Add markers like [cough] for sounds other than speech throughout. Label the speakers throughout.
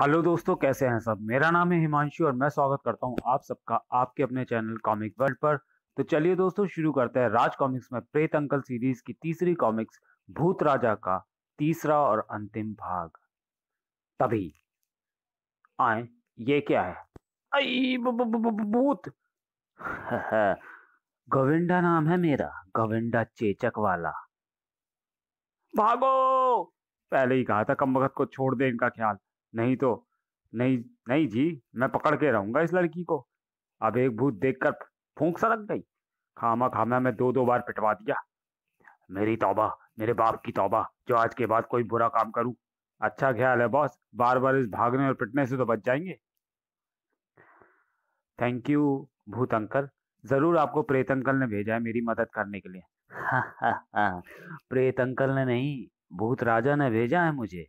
Speaker 1: hello दोस्तों कैसे हैं सब मेरा नाम है हिमांशु और मैं स्वागत करता हूं आप सबका आपके अपने चैनल कॉमिक वर्ल्ड पर तो चलिए दोस्तों शुरू करते हैं राज कॉमिक्स में प्रेत अंकल सीरीज की तीसरी कॉमिक्स भूत राजा का तीसरा और अंतिम भाग तभी आए ये क्या है आई भूत [laughs] गोविंदा नाम है मेरा गोविंदा चेचक वाला भागो पहले ही कहा था कम को छोड़ दे इनका ख्याल नहीं तो नहीं नहीं जी मैं पकड़ के रहूंगा इस लड़की को अब एक भूत देखकर फूंक सड़क गई खामा खामा मैं दो दो बार पिटवा दिया मेरी तौबा मेरे बाप की तौबा जो आज के बाद कोई बुरा काम करूं अच्छा ख्याल है बॉस बार बार इस भागने और पिटने से तो बच जाएंगे थैंक यू भूत अंकल जरूर आपको प्रेत अंकल ने भेजा है मेरी मदद करने के लिए [laughs] प्रेत अंकल ने नहीं भूत राजा ने भेजा है मुझे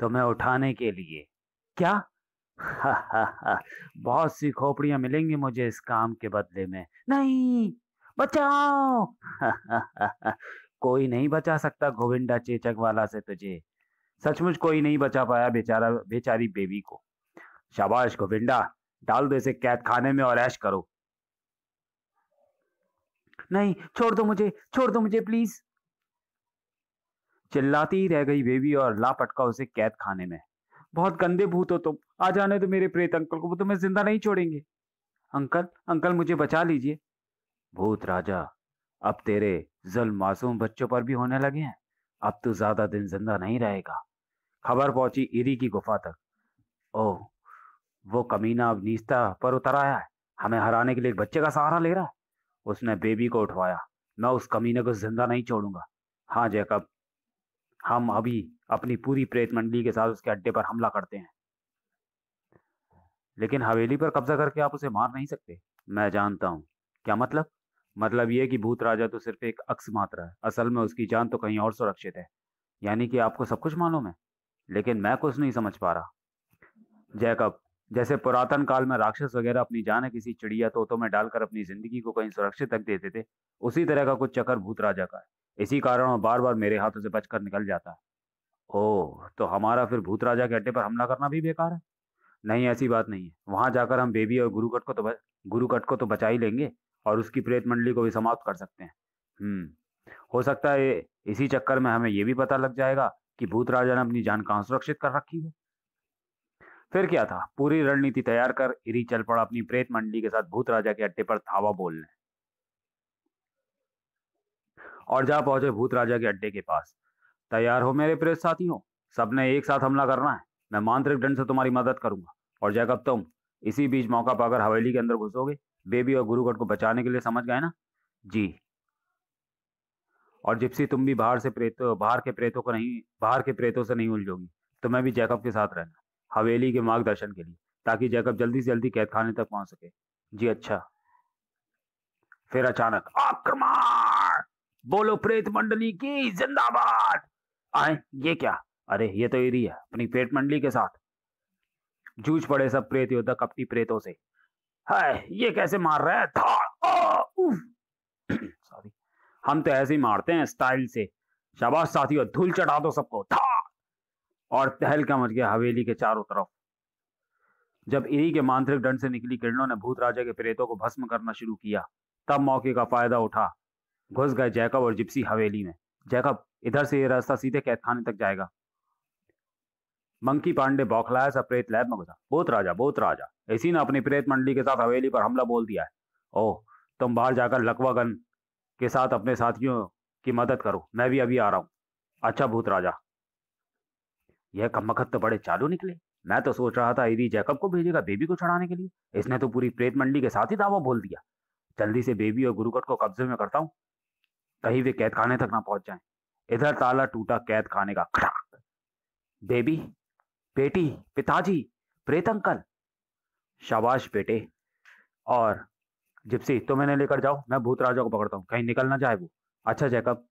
Speaker 1: तुम्हें तो उठाने के लिए क्या हा [laughs] हा बहुत सी खोपड़ियां मिलेंगी मुझे इस काम के बदले में नहीं बचाओ [laughs] कोई नहीं बचा सकता गोविंदा चेचक वाला से तुझे सचमुच कोई नहीं बचा पाया बेचारा बेचारी बेबी को शाबाश गोविंदा डाल दो इसे कैद खाने में और ऐश करो नहीं छोड़ दो मुझे छोड़ दो मुझे प्लीज चिल्लाती ही रह गई बेबी और लापटका उसे कैद खाने में बहुत गंदे भूत हो तुम आ जाने तो मेरे प्रेत अंकल को वो तुम्हें जिंदा नहीं छोड़ेंगे अंकल अंकल मुझे बचा लीजिए भूत राजा अब तेरे जुल मासूम बच्चों पर भी होने लगे हैं अब तो ज्यादा दिन जिंदा नहीं रहेगा खबर पहुंची इरी की गुफा तक ओह वो कमीना अब नीचता पर उतर आया है हमें हराने के लिए एक बच्चे का सहारा ले रहा है उसने बेबी को उठवाया मैं उस कमीने को जिंदा नहीं छोड़ूंगा हाँ जैकब हम अभी अपनी पूरी प्रेत मंडली के साथ उसके अड्डे पर हमला करते हैं लेकिन हवेली पर कब्जा करके आप उसे मार नहीं सकते मैं जानता हूं क्या मतलब मतलब यह कि भूत राजा तो सिर्फ एक अक्स मात्र है असल में उसकी जान तो कहीं और सुरक्षित है यानी कि आपको सब कुछ मालूम है लेकिन मैं कुछ नहीं समझ पा रहा जैकब जैसे पुरातन काल में राक्षस वगैरह अपनी जान किसी चिड़िया तोतों में डालकर अपनी जिंदगी को कहीं सुरक्षित तक देते थे उसी तरह का कुछ चक्कर भूत राजा का है इसी कारण वह बार बार मेरे हाथों से बचकर निकल जाता ओह तो हमारा फिर भूत राजा के अड्डे पर हमला करना भी बेकार है नहीं ऐसी बात नहीं है वहां जाकर हम बेबी और गुरुकट को तो गुरुकट को तो बचा ही लेंगे और उसकी प्रेत मंडली को भी समाप्त कर सकते हैं हम्म हो सकता है इसी चक्कर में हमें यह भी पता लग जाएगा कि भूत राजा ने अपनी जान कहाँ सुरक्षित कर रखी है फिर क्या था पूरी रणनीति तैयार कर इरी चल पड़ा अपनी प्रेत मंडली के साथ भूत राजा के अड्डे पर धावा बोलने और जा पहुंचे भूत राजा के अड्डे के पास तैयार हो मेरे प्रेत साथियों सबने एक साथ हमला करना है मैं मांत्रिक दंड से तुम्हारी मदद करूंगा और जैकब तुम इसी बीच मौका पाकर हवेली के अंदर घुसोगे बेबी और गुरुगढ़ को बचाने के लिए समझ गए ना जी और जिप्सी तुम भी बाहर से प्रेत बाहर के प्रेतों को नहीं बाहर के प्रेतों से नहीं उलझोगी तो मैं भी जैकब के साथ रहना हवेली के मार्गदर्शन के लिए ताकि जैकब जल्दी से जल्दी कैदखाने तक पहुंच सके जी अच्छा फिर अचानक आक्रमण बोलो प्रेत मंडली की जिंदाबाद आए ये क्या अरे ये तो एरी है अपनी पेट मंडली के साथ जूझ पड़े सब प्रेत योद्धा कपटी प्रेतों से हाय ये कैसे मार रहा है सॉरी [clears throat] हम तो ऐसे ही मारते हैं स्टाइल से शाबाश साथियों धूल चढ़ा दो सबको था और तहल का मच गया हवेली के चारों तरफ जब इरी के मांत्रिक दंड से निकली किरणों ने भूत राजा के प्रेतों को भस्म करना शुरू किया तब मौके का फायदा उठा घुस गए जैकब और जिप्सी हवेली में जैकब इधर से ये रास्ता सीधे कैद खाने तक जाएगा मंकी पांडे बौखलाया सा प्रेत लैब में घुसा बोत राजा बोत राजा इसी ने अपनी प्रेत मंडली के साथ हवेली पर हमला बोल दिया है ओह तुम बाहर जाकर लकवा गन के साथ अपने साथियों की मदद करो मैं भी अभी आ रहा हूँ अच्छा भूत राजा यह कमखत तो बड़े चालू निकले मैं तो सोच रहा था यदि जैकब को भेजेगा बेबी को चढ़ाने के लिए इसने तो पूरी प्रेत मंडली के साथ ही दावा बोल दिया जल्दी से बेबी और गुरुकट को कब्जे में करता हूँ कहीं वे कैद खाने तक ना पहुंच जाए इधर ताला टूटा कैद खाने का खड़ाक बेबी बेटी पिताजी प्रेत अंकल शाबाश बेटे और जिप्सी तो मैंने लेकर जाओ मैं भूत राजा को पकड़ता हूँ कहीं निकल ना जाए वो अच्छा जैकब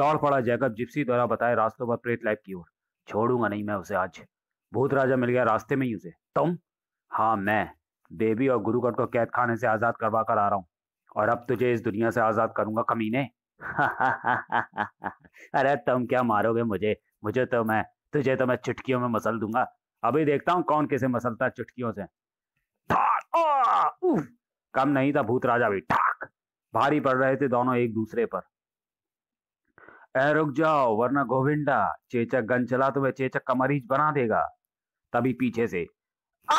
Speaker 1: दौड़ पड़ा जैकब जिप्सी द्वारा बताए रास्तों पर प्रेत लाइफ की ओर छोड़ूंगा नहीं मैं उसे आज भूत राजा मिल गया रास्ते में ही उसे तुम हाँ मैं बेबी और गुरुगढ़ को कैद खाने से आजाद करवा कर आ रहा हूँ और अब तुझे इस दुनिया से आजाद करूंगा कमीने [laughs] अरे तुम क्या मारोगे मुझे मुझे तो मैं तुझे तो मैं चुटकियों में मसल दूंगा अभी देखता हूँ कौन किसे मसलता चुटकियों से ओ, कम नहीं था भूत राजा भी ठाक भारी पड़ रहे थे दोनों एक दूसरे पर ए रुक जाओ वरना गोविंदा चेचक गन चला तुम्हें तो चेचक का मरीज बना देगा तभी पीछे से आ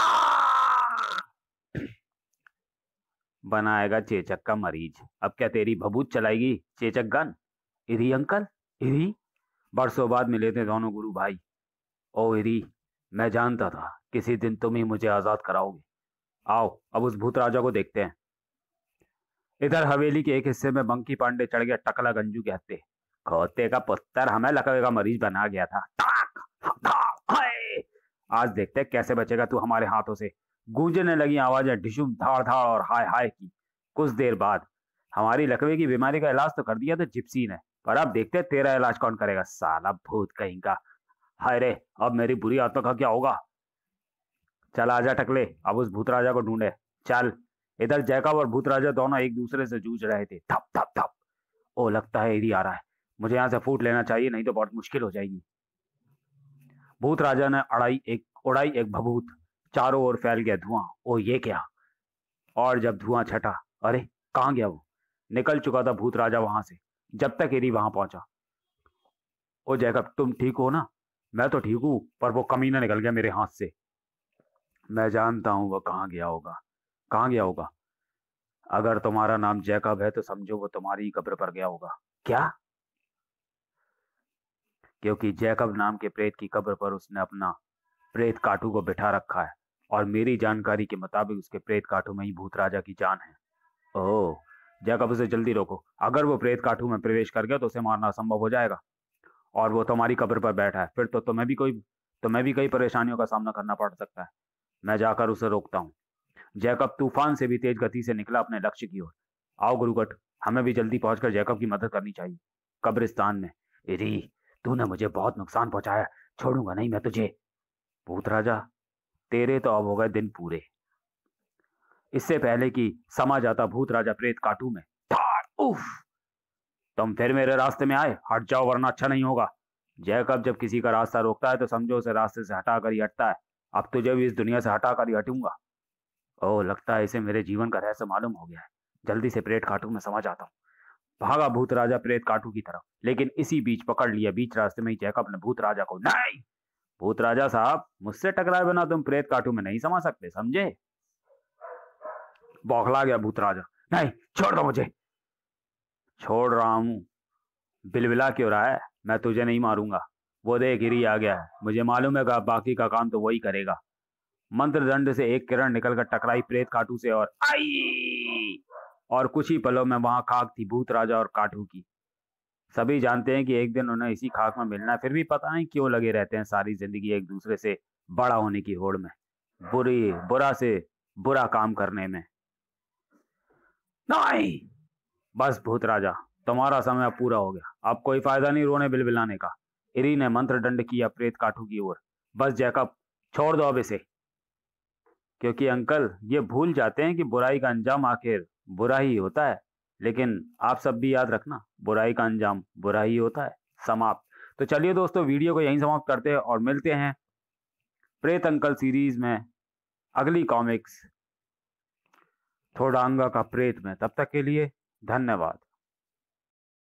Speaker 1: बनाएगा चेचक का मरीज अब क्या तेरी भबूत चलाएगी चेचक गन इरी अंकल इरी बरसों बाद मिले थे दोनों गुरु भाई ओ इरी मैं जानता था किसी दिन तुम ही मुझे आजाद कराओगे आओ अब उस भूत राजा को देखते हैं इधर हवेली के एक हिस्से में बंकी पांडे चढ़ गया टकला गंजू के हत्ते खोते का पुत्र हमें लकवे का मरीज बना गया था ताक, ताक, आज देखते कैसे बचेगा तू हमारे हाथों से गूंजने लगी आवाजें ढिशुम धाड़ धाड़ और हाय हाय की कुछ देर बाद हमारी लकवे की बीमारी का इलाज तो कर दिया था जिप्सी ने पर अब देखते हैं तेरा इलाज कौन करेगा साला भूत कहीं का हाय रे अब मेरी बुरी आत्मा का क्या होगा चल आजा टकले अब उस भूत राजा को ढूंढे चल इधर जैकब और भूत राजा दोनों एक दूसरे से जूझ रहे थे थप थप थप ओ लगता है एरी आ रहा है मुझे यहाँ से फूट लेना चाहिए नहीं तो बहुत मुश्किल हो जाएगी भूत राजा ने अड़ाई एक उड़ाई एक भभूत चारों ओर फैल गया धुआं ओ ये क्या और जब धुआं छटा अरे कहाँ गया वो निकल चुका था भूत राजा वहां से जब तक एरी वहां पहुंचा ओ जैकब तुम ठीक हो ना मैं तो ठीक हूं पर वो कमीना निकल गया मेरे हाथ से मैं जानता हूं वह कहाँ गया होगा कहाँ गया होगा अगर तुम्हारा नाम जैकब है तो समझो वो तुम्हारी कब्र पर गया होगा क्या क्योंकि जैकब नाम के प्रेत की कब्र पर उसने अपना प्रेत काटू को बिठा रखा है और मेरी जानकारी के मुताबिक उसके प्रेत काठू में ही भूत राजा की जान है ओह जैकब उसे जल्दी रोको अगर वो प्रेत काठू में प्रवेश कर गया तो उसे मारना असंभव हो जाएगा और वो तुम्हारी कब्र पर बैठा है फिर तो तुम्हें भी कोई तुम्हें भी कई परेशानियों का सामना करना पड़ सकता है मैं जाकर उसे रोकता हूँ जैकब तूफान से भी तेज गति से निकला अपने लक्ष्य की ओर आओ गुरुगट हमें भी जल्दी पहुंचकर जैकब की मदद करनी चाहिए कब्रिस्तान में इरी तूने मुझे बहुत नुकसान पहुंचाया छोड़ूंगा नहीं मैं तुझे भूत राजा तेरे तो अब हो गए दिन पूरे इससे पहले कि समा जाता भूत राजा प्रेत काटू में उफ तुम फिर मेरे रास्ते में आए हट जाओ वरना अच्छा नहीं होगा जैकब जब किसी का रास्ता रोकता है तो समझो उसे रास्ते से हटा कर ही हटता है अब तुझे भी इस दुनिया से हटा कर ही हटूंगा ओ लगता है इसे मेरे जीवन का रहस्य मालूम हो गया है जल्दी से प्रेत काटू में समा जाता हूँ भागा भूत राजा प्रेत काटू की तरफ लेकिन इसी बीच पकड़ लिया बीच रास्ते में ही जयकब ने भूत राजा को नहीं भूत राजा साहब मुझसे टकराए बिना तुम प्रेत काटू में नहीं समा सकते समझे बौखला गया भूत राजा नहीं छोड़ दो मुझे छोड़ रहा हूं बिलबिला क्यों रहा है मैं तुझे नहीं मारूंगा वो देख गिरी आ गया है मुझे मालूम है का बाकी का काम तो वही करेगा मंत्र दंड से एक किरण निकलकर टकराई प्रेत काटू से और आई और कुछ ही पलों में वहां खाक थी भूत राजा और काटू की सभी जानते हैं कि एक दिन उन्हें इसी खाक में मिलना है फिर भी पता नहीं क्यों लगे रहते हैं सारी जिंदगी एक दूसरे से बड़ा होने की होड़ में बुरी बुरा से बुरा काम करने में नहीं बस भूत राजा तुम्हारा समय पूरा हो गया अब कोई फायदा नहीं रोने बिलबिलाने का इरी ने मंत्र दंड किया प्रेत काठू की ओर बस जैकब छोड़ दो अब इसे क्योंकि अंकल ये भूल जाते हैं कि बुराई का अंजाम आखिर बुरा ही होता है लेकिन आप सब भी याद रखना बुराई का अंजाम बुरा ही होता है समाप्त तो चलिए दोस्तों वीडियो को यहीं समाप्त करते हैं और मिलते हैं प्रेत अंकल सीरीज में अगली कॉमिक्स थोड़ा अंगा का प्रेत में तब तक के लिए धन्यवाद